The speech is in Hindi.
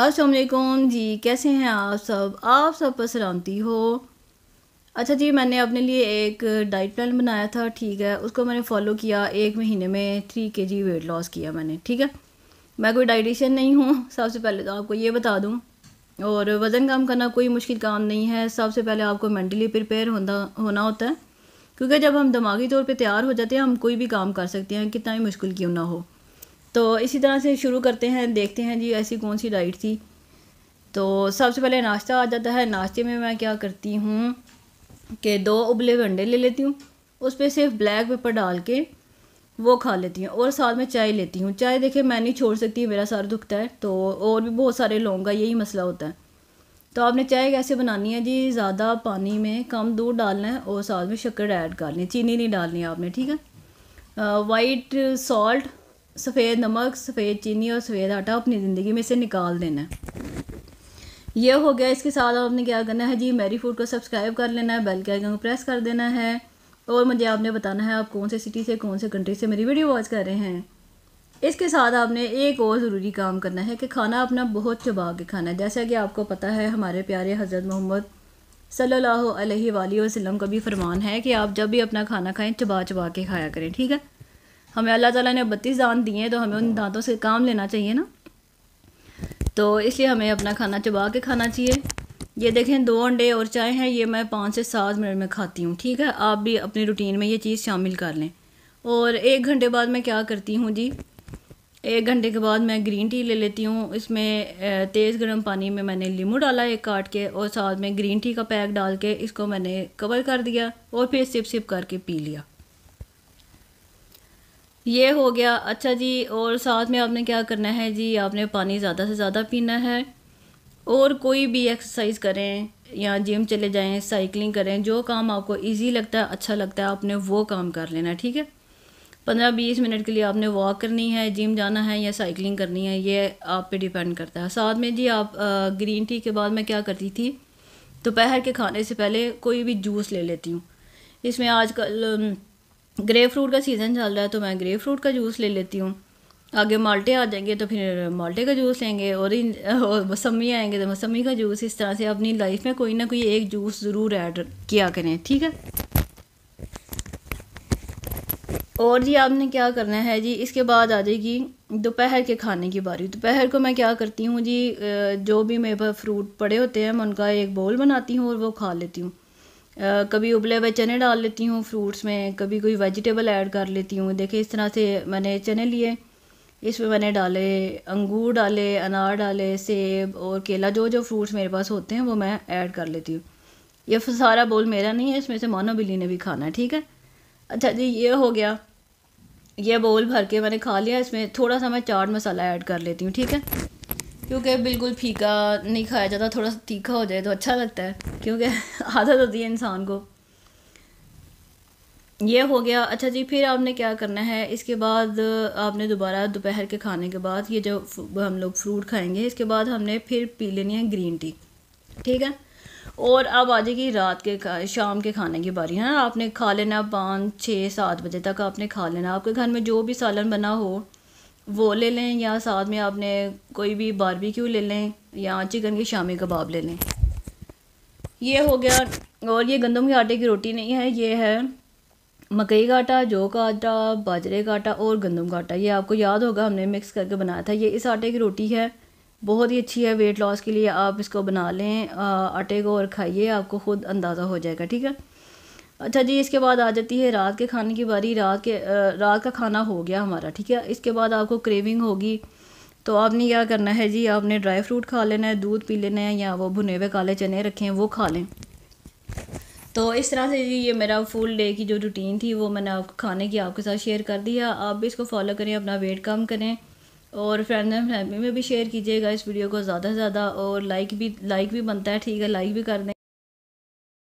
असलकुम जी कैसे हैं आप सब आप सब पर सलामती हो अच्छा जी मैंने अपने लिए एक डाइट प्लान बनाया था ठीक है उसको मैंने फॉलो किया एक महीने में थ्री के जी वेट लॉस किया मैंने ठीक है मैं कोई डाइटिशियन नहीं हूँ सबसे पहले तो आपको ये बता दूँ और वज़न कम करना कोई मुश्किल काम नहीं है सबसे पहले आपको मैंटली प्रिपेयर होना होना होता है क्योंकि जब हम दिमागी तौर पर तैयार हो जाते हैं हम कोई भी काम कर सकते हैं कितना ही मुश्किल क्यों ना हो तो इसी तरह से शुरू करते हैं देखते हैं जी ऐसी कौन सी डाइट थी तो सबसे पहले नाश्ता आ जाता है नाश्ते में मैं क्या करती हूँ कि दो उबले हुए अंडे ले लेती हूँ उस पर सिर्फ ब्लैक पेपर डाल के वो खा लेती हूँ और साथ में चाय लेती हूँ चाय देखे मैं नहीं छोड़ सकती मेरा सर दुखता है तो और भी बहुत सारे लोगों का यही मसला होता है तो आपने चाय कैसे बनानी है जी ज़्यादा पानी में कम दूध डालना है और साथ में शक्कर ऐड करनी है चीनी नहीं डालनी आपने ठीक है वाइट सॉल्ट सफ़ेद नमक सफ़ेद चीनी और सफ़ेद आटा अपनी ज़िंदगी में से निकाल देना है यह हो गया इसके साथ आपने क्या करना है जी मेरी फूड को सब्सक्राइब कर लेना है बेल के आइकन को प्रेस कर देना है और मुझे आपने बताना है आप कौन से सिटी से कौन से कंट्री से मेरी वीडियो वॉच कर रहे हैं इसके साथ आपने एक और ज़रूरी काम करना है कि खाना अपना बहुत चबा के खाना है जैसा कि आपको पता है हमारे प्यारे हज़रत मोहम्मद सल्लल्लाहु अलैहि वसल्लम का भी फरमान है कि आप जब भी अपना खाना खाएं चबा चबा के खाया करें ठीक है हमें अल्लाह ताला ने बत्तीस दांत दिए हैं तो हमें उन दांतों से काम लेना चाहिए ना तो इसलिए हमें अपना खाना चबा के खाना चाहिए ये देखें दो अंडे और चाय हैं ये मैं पाँच से सात मिनट में खाती हूँ ठीक है आप भी अपनी रूटीन में ये चीज़ शामिल कर लें और एक घंटे बाद मैं क्या करती हूँ जी एक घंटे के बाद मैं ग्रीन टी ले लेती हूँ इसमें तेज़ गर्म पानी में मैंने लीमू डाला एक काट के और साथ में ग्रीन टी का पैक डाल के इसको मैंने कवर कर दिया और फिर सिप सिप करके पी लिया ये हो गया अच्छा जी और साथ में आपने क्या करना है जी आपने पानी ज़्यादा से ज़्यादा पीना है और कोई भी एक्सरसाइज करें या जिम चले जाएं साइकिलिंग करें जो काम आपको इजी लगता है अच्छा लगता है आपने वो काम कर लेना ठीक है पंद्रह बीस मिनट के लिए आपने वॉक करनी है जिम जाना है या साइकिलिंग करनी है ये आप पे डिपेंड करता है साथ में जी आप ग्रीन टी के बाद मैं क्या करती थी दोपहर के खाने से पहले कोई भी जूस ले लेती हूँ इसमें आजकल ग्रे फ्रूट का सीज़न चल रहा है तो मैं ग्रे फ्रूट का जूस ले लेती हूँ आगे माल्टे आ जाएंगे तो फिर माल्टे का जूस लेंगे और इन और मौसमी आएंगे तो मौसमी का जूस इस तरह से अपनी लाइफ में कोई ना कोई एक जूस ज़रूर ऐड किया करें ठीक है और जी आपने क्या करना है जी इसके बाद आ जाएगी दोपहर के खाने की बारी दोपहर को मैं क्या करती हूँ जी जो भी मेरे पास फ्रूट पड़े होते हैं मैं उनका एक बोल बनाती हूँ और वो खा लेती हूँ कभी उबले हुए चने डाल लेती हूँ फ्रूट्स में कभी कोई वेजिटेबल ऐड कर लेती हूँ देखिए इस तरह से मैंने चने लिए इसमें मैंने डाले अंगूर डाले अनार डाले सेब और केला जो जो फ्रूट्स मेरे पास होते हैं वो मैं ऐड कर लेती हूँ ये सारा बोल मेरा नहीं है इसमें से मानो बिल्ली ने भी खाना है ठीक है अच्छा जी ये हो गया ये बोल भर के मैंने खा लिया इसमें थोड़ा सा मैं चाट मसाला ऐड कर लेती हूँ ठीक है क्योंकि बिल्कुल फीका नहीं खाया जाता थोड़ा सा तीखा हो जाए तो अच्छा लगता है क्योंकि आदत होती है इंसान को ये हो गया अच्छा जी फिर आपने क्या करना है इसके बाद आपने दोबारा दोपहर के खाने के बाद ये जो हम लोग फ्रूट खाएंगे इसके बाद हमने फिर पी लेनी है ग्रीन टी ठीक है और अब आ जाएगी रात के शाम के खाने की बारी है ना आपने खा लेना पाँच छः सात बजे तक आपने खा लेना आपके घर में जो भी सालन बना हो वो ले लें या साथ में आपने कोई भी बारबेक्यू ले लें या चिकन के शामी कबाब ले लें ये हो गया और ये गंदम के आटे की रोटी नहीं है ये है मकई का आटा जौ का आटा बाजरे का आटा और गंदम का आटा ये आपको याद होगा हमने मिक्स करके बनाया था ये इस आटे की रोटी है बहुत ही अच्छी है वेट लॉस के लिए आप इसको बना लें आटे को और खाइए आपको ख़ुद अंदाज़ा हो जाएगा ठीक है अच्छा जी इसके बाद आ जाती है रात के खाने की बारी रात के रात का खाना हो गया हमारा ठीक है इसके बाद आपको क्रेविंग होगी तो आपने क्या करना है जी आपने ड्राई फ्रूट खा लेना है दूध पी लेना है या वो भुने हुए काले चने रखे हैं वो खा लें तो इस तरह से जी ये मेरा फुल डे की जो रूटीन थी वो मैंने आप खाने की आपके साथ शेयर कर दिया आप भी इसको फॉलो करें अपना वेट कम करें और फ्रेंड्स एंड फैमिली में भी शेयर कीजिएगा इस वीडियो को ज़्यादा से ज़्यादा और लाइक भी लाइक भी बनता है ठीक है लाइक भी कर दें